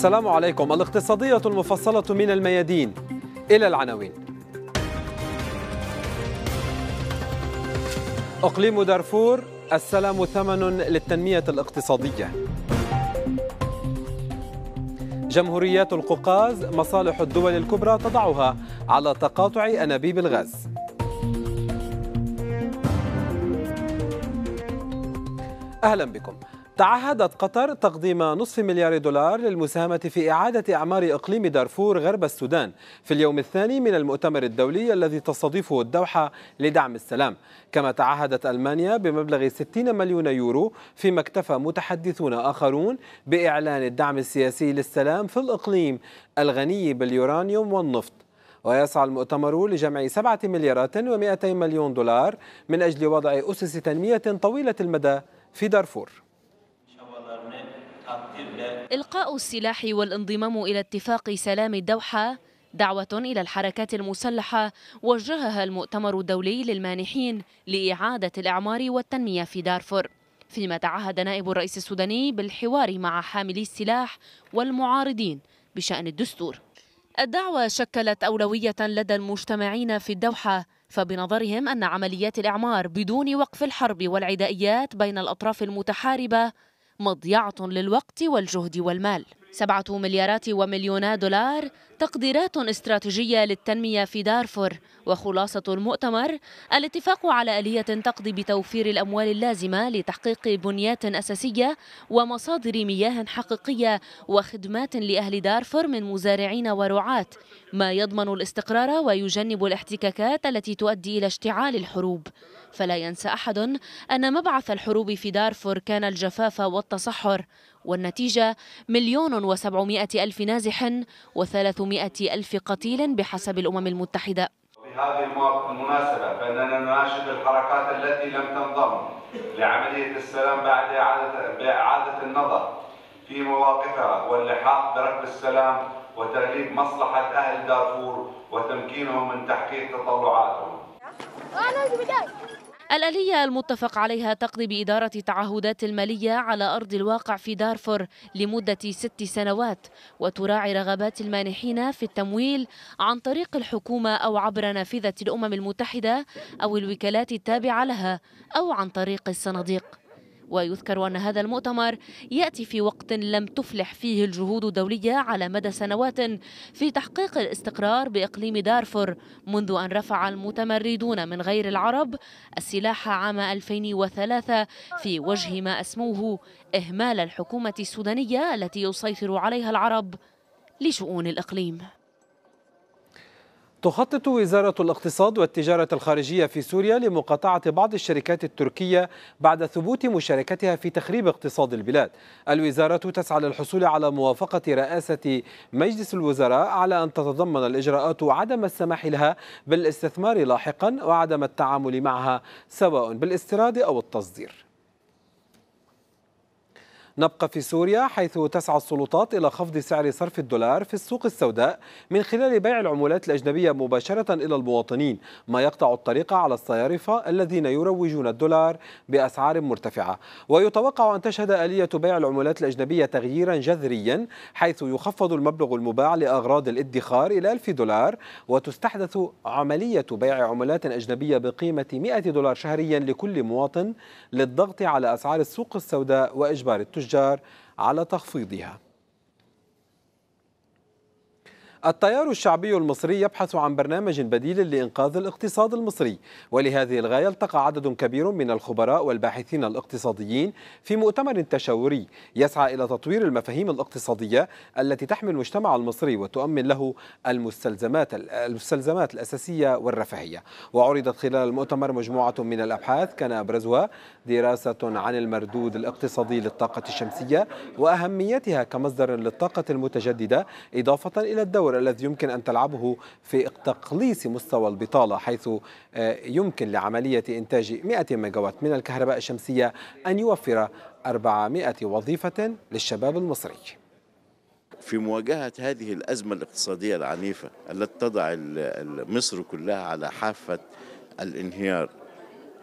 السلام عليكم الاقتصادية المفصلة من الميادين إلى العناوين أقليم دارفور السلام ثمن للتنمية الاقتصادية جمهوريات القوقاز مصالح الدول الكبرى تضعها على تقاطع أنابيب الغاز أهلا بكم تعهدت قطر تقديم نصف مليار دولار للمساهمة في إعادة أعمار إقليم دارفور غرب السودان في اليوم الثاني من المؤتمر الدولي الذي تستضيفه الدوحة لدعم السلام كما تعهدت ألمانيا بمبلغ 60 مليون يورو فيما اكتفى متحدثون آخرون بإعلان الدعم السياسي للسلام في الإقليم الغني باليورانيوم والنفط ويسعى المؤتمر لجمع 7 مليارات و200 مليون دولار من أجل وضع أسس تنمية طويلة المدى في دارفور إلقاء السلاح والانضمام إلى اتفاق سلام الدوحة دعوة إلى الحركات المسلحة وجهها المؤتمر الدولي للمانحين لإعادة الإعمار والتنمية في دارفور فيما تعهد نائب الرئيس السوداني بالحوار مع حاملي السلاح والمعارضين بشأن الدستور الدعوة شكلت أولوية لدى المجتمعين في الدوحة فبنظرهم أن عمليات الإعمار بدون وقف الحرب والعدائيات بين الأطراف المتحاربة مضيعة للوقت والجهد والمال سبعة مليارات ومليونا دولار تقديرات استراتيجية للتنمية في دارفور وخلاصة المؤتمر الاتفاق على آلية تقضي بتوفير الأموال اللازمة لتحقيق بنيات أساسية ومصادر مياه حقيقية وخدمات لأهل دارفور من مزارعين ورعاة ما يضمن الاستقرار ويجنب الاحتكاكات التي تؤدي إلى اشتعال الحروب فلا ينسى أحد أن مبعث الحروب في دارفور كان الجفاف والتصحر والنتيجة مليون وسبعمائة ألف نازح وثلاثمائة ألف قتيل بحسب الأمم المتحدة بهذه المناسبة فإننا نناشد الحركات التي لم تنضم لعملية السلام بعد إعادة, بإعادة النظر في مواقفها واللحاق بركب السلام وتأليف مصلحة أهل دارفور وتمكينهم من تحقيق تطلعاتهم الآلية المتفق عليها تقضي بإدارة التعهدات المالية على أرض الواقع في دارفور لمدة ست سنوات وتراعي رغبات المانحين في التمويل عن طريق الحكومة أو عبر نافذة الأمم المتحدة أو الوكالات التابعة لها أو عن طريق الصناديق ويذكر أن هذا المؤتمر يأتي في وقت لم تفلح فيه الجهود الدولية على مدى سنوات في تحقيق الاستقرار بإقليم دارفور منذ أن رفع المتمردون من غير العرب السلاح عام 2003 في وجه ما أسموه إهمال الحكومة السودانية التي يسيطر عليها العرب لشؤون الإقليم تخطط وزارة الاقتصاد والتجارة الخارجية في سوريا لمقاطعة بعض الشركات التركية بعد ثبوت مشاركتها في تخريب اقتصاد البلاد. الوزارة تسعى للحصول على موافقة رئاسة مجلس الوزراء على أن تتضمن الإجراءات عدم السماح لها بالاستثمار لاحقا وعدم التعامل معها سواء بالاستيراد أو التصدير. نبقى في سوريا حيث تسعى السلطات إلى خفض سعر صرف الدولار في السوق السوداء من خلال بيع العملات الأجنبية مباشرة إلى المواطنين ما يقطع الطريق على الصيارفة الذين يروجون الدولار بأسعار مرتفعة ويتوقع أن تشهد آلية بيع العملات الأجنبية تغييرا جذريا حيث يخفض المبلغ المباع لأغراض الادخار إلى 1000 دولار وتستحدث عملية بيع عملات أجنبية بقيمة 100 دولار شهريا لكل مواطن للضغط على أسعار السوق السوداء وإجبار التجار الأشجار على تخفيضها التيار الشعبي المصري يبحث عن برنامج بديل لإنقاذ الاقتصاد المصري ولهذه الغاية التقى عدد كبير من الخبراء والباحثين الاقتصاديين في مؤتمر تشاوري يسعى إلى تطوير المفاهيم الاقتصادية التي تحمي المجتمع المصري وتؤمن له المستلزمات المستلزمات الأساسية والرفاهية وعرضت خلال المؤتمر مجموعة من الأبحاث كان أبرزها دراسة عن المردود الاقتصادي للطاقة الشمسية وأهميتها كمصدر للطاقة المتجددة إضافة إلى الدور الدور الذي يمكن أن تلعبه في تقليص مستوى البطالة حيث آه، يمكن لعملية إنتاج 100 ميجاوات من الكهرباء الشمسية أن يوفر 400 وظيفة للشباب المصري في مواجهة هذه الأزمة الاقتصادية العنيفة التي تضع مصر كلها على حافة الانهيار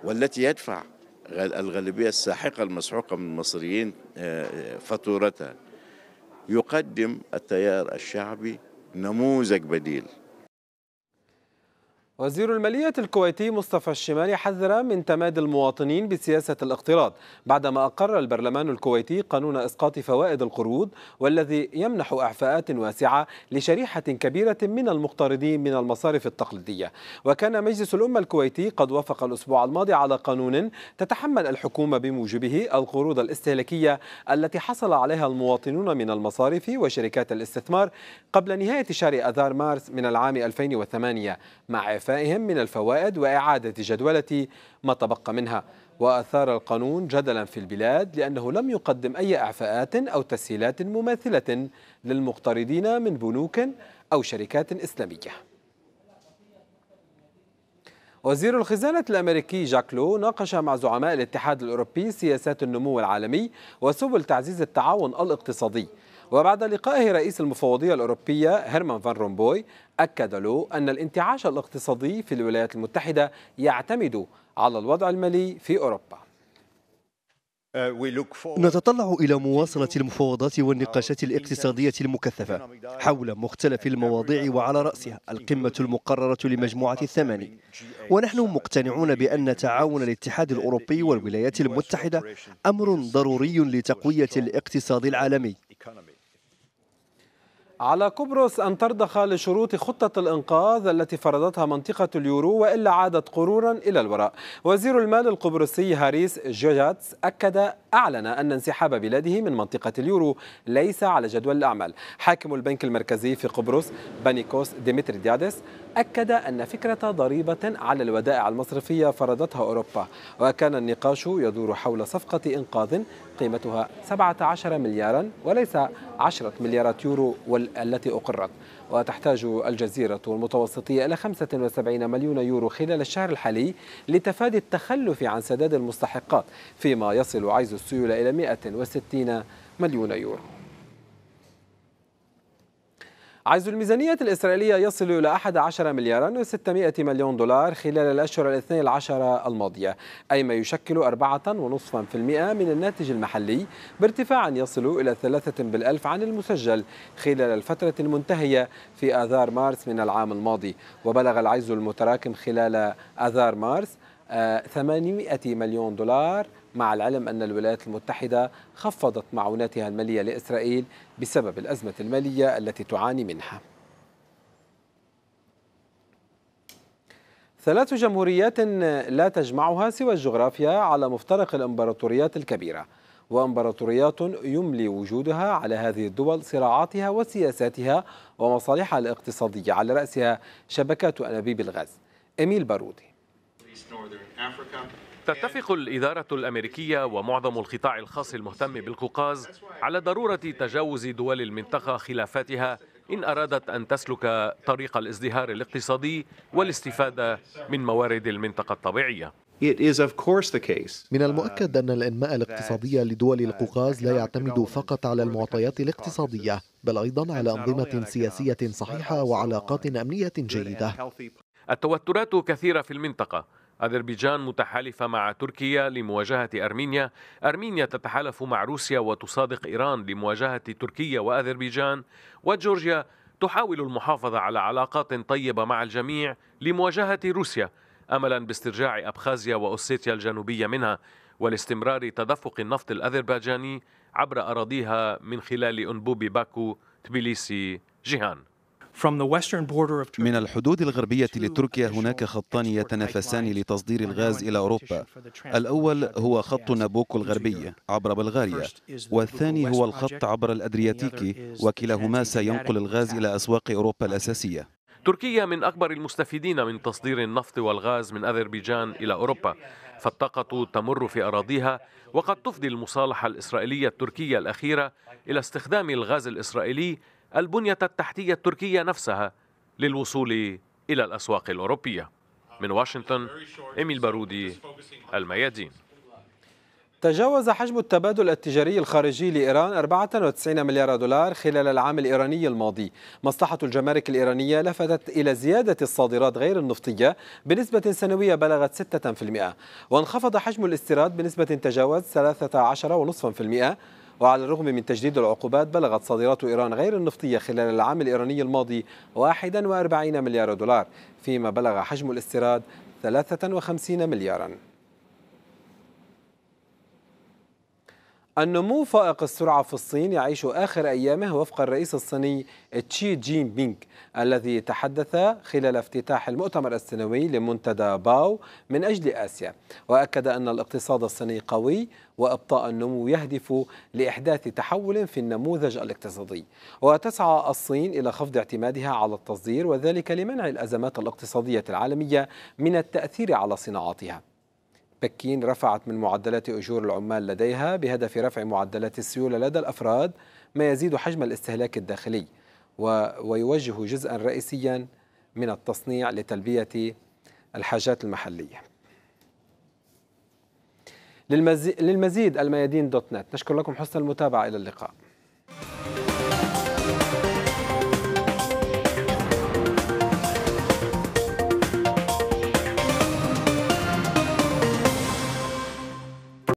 والتي يدفع الغالبية الساحقة المسحوقة من المصريين آه، آه، فاتورتها يقدم التيار الشعبي نموذج بديل وزير المالية الكويتي مصطفى الشمالي حذر من تمادي المواطنين بسياسة الاقتراض بعدما أقر البرلمان الكويتي قانون إسقاط فوائد القروض والذي يمنح إعفاءات واسعة لشريحة كبيرة من المقترضين من المصارف التقليدية وكان مجلس الأمة الكويتي قد وافق الأسبوع الماضي على قانون تتحمل الحكومة بموجبه القروض الاستهلاكية التي حصل عليها المواطنون من المصارف وشركات الاستثمار قبل نهاية شهر أذار مارس من العام 2008 مع إخفائهم من الفوائد وإعادة جدولة ما تبقى منها وأثار القانون جدلا في البلاد لأنه لم يقدم أي إعفاءات أو تسهيلات مماثلة للمقترضين من بنوك أو شركات إسلامية وزير الخزانة الأمريكي جاك لو ناقش مع زعماء الاتحاد الأوروبي سياسات النمو العالمي وسبل تعزيز التعاون الاقتصادي وبعد لقائه رئيس المفوضية الأوروبية هيرمان فان رومبوي أكد له أن الانتعاش الاقتصادي في الولايات المتحدة يعتمد على الوضع المالي في أوروبا نتطلع إلى مواصلة المفاوضات والنقاشات الاقتصادية المكثفة حول مختلف المواضيع وعلى رأسها القمة المقررة لمجموعة الثماني ونحن مقتنعون بأن تعاون الاتحاد الأوروبي والولايات المتحدة أمر ضروري لتقوية الاقتصاد العالمي على قبرص أن ترضخ لشروط خطة الإنقاذ التي فرضتها منطقة اليورو وإلا عادت قرورا إلى الوراء وزير المال القبرصي هاريس جوجاتس أكد أعلن أن انسحاب بلاده من منطقة اليورو ليس على جدول الأعمال حاكم البنك المركزي في قبرص بانيكوس ديمتري ديادس أكد أن فكرة ضريبة على الودائع المصرفية فرضتها أوروبا وكان النقاش يدور حول صفقة إنقاذ قيمتها 17 مليارا وليس 10 مليارات يورو التي أقرت وتحتاج الجزيرة المتوسطية إلى 75 مليون يورو خلال الشهر الحالي لتفادي التخلف عن سداد المستحقات فيما يصل عجز السيولة إلى 160 مليون يورو عجز الميزانية الإسرائيلية يصل إلى 11 مليارا و600 مليون دولار خلال الأشهر الاثني عشر الماضية أي ما يشكل 4.5% من الناتج المحلي بارتفاع يصل إلى 3 بالألف عن المسجل خلال الفترة المنتهية في آذار مارس من العام الماضي وبلغ العجز المتراكم خلال آذار مارس 800 آه، مليون دولار مع العلم أن الولايات المتحدة خفضت معوناتها المالية لإسرائيل بسبب الأزمة المالية التي تعاني منها ثلاث جمهوريات لا تجمعها سوى الجغرافيا على مفترق الإمبراطوريات الكبيرة وامبراطوريات يملي وجودها على هذه الدول صراعاتها وسياساتها ومصالحها الاقتصادية على رأسها شبكات أنابيب الغاز إميل بارودي تتفق الإدارة الأمريكية ومعظم القطاع الخاص المهتم بالقوقاز على ضرورة تجاوز دول المنطقة خلافاتها إن أرادت أن تسلك طريق الازدهار الاقتصادي والاستفادة من موارد المنطقة الطبيعية من المؤكد أن الإنماء الاقتصادي لدول القوقاز لا يعتمد فقط على المعطيات الاقتصادية بل أيضا على أنظمة سياسية صحيحة وعلاقات أمنية جيدة التوترات كثيرة في المنطقة أذربيجان متحالفة مع تركيا لمواجهة أرمينيا أرمينيا تتحالف مع روسيا وتصادق إيران لمواجهة تركيا وأذربيجان وجورجيا تحاول المحافظة على علاقات طيبة مع الجميع لمواجهة روسيا أملا باسترجاع أبخازيا وأوسيتيا الجنوبية منها والاستمرار تدفق النفط الأذربيجاني عبر أراضيها من خلال أنبوب باكو تبيليسي جيهان من الحدود الغربية لتركيا هناك خطان يتنافسان لتصدير الغاز إلى أوروبا الأول هو خط نابوكو الغربي عبر بلغاريا والثاني هو الخط عبر الأدرياتيكي وكلاهما سينقل الغاز إلى أسواق أوروبا الأساسية تركيا من أكبر المستفيدين من تصدير النفط والغاز من أذربيجان إلى أوروبا فالطاقة تمر في أراضيها وقد تفضي المصالحة الإسرائيلية التركية الأخيرة إلى استخدام الغاز الإسرائيلي البنية التحتية التركية نفسها للوصول إلى الأسواق الأوروبية من واشنطن إيميل بارودي الميادين تجاوز حجم التبادل التجاري الخارجي لإيران 94 مليار دولار خلال العام الإيراني الماضي مصلحة الجمارك الإيرانية لفتت إلى زيادة الصادرات غير النفطية بنسبة سنوية بلغت 6% وانخفض حجم الاستيراد بنسبة تجاوز 13.5% وعلى الرغم من تجديد العقوبات بلغت صادرات إيران غير النفطية خلال العام الإيراني الماضي 41 مليار دولار فيما بلغ حجم الاستيراد 53 ملياراً النمو فائق السرعة في الصين يعيش آخر أيامه وفق الرئيس الصيني تشي جين بينغ الذي تحدث خلال افتتاح المؤتمر السنوي لمنتدى باو من أجل آسيا وأكد أن الاقتصاد الصيني قوي وإبطاء النمو يهدف لإحداث تحول في النموذج الاقتصادي وتسعى الصين إلى خفض اعتمادها على التصدير وذلك لمنع الأزمات الاقتصادية العالمية من التأثير على صناعاتها بكين رفعت من معدلات أجور العمال لديها بهدف رفع معدلات السيولة لدى الأفراد ما يزيد حجم الاستهلاك الداخلي ويوجه جزءا رئيسيا من التصنيع لتلبية الحاجات المحلية للمزيد الميادين دوت نت نشكر لكم حسن المتابعة إلى اللقاء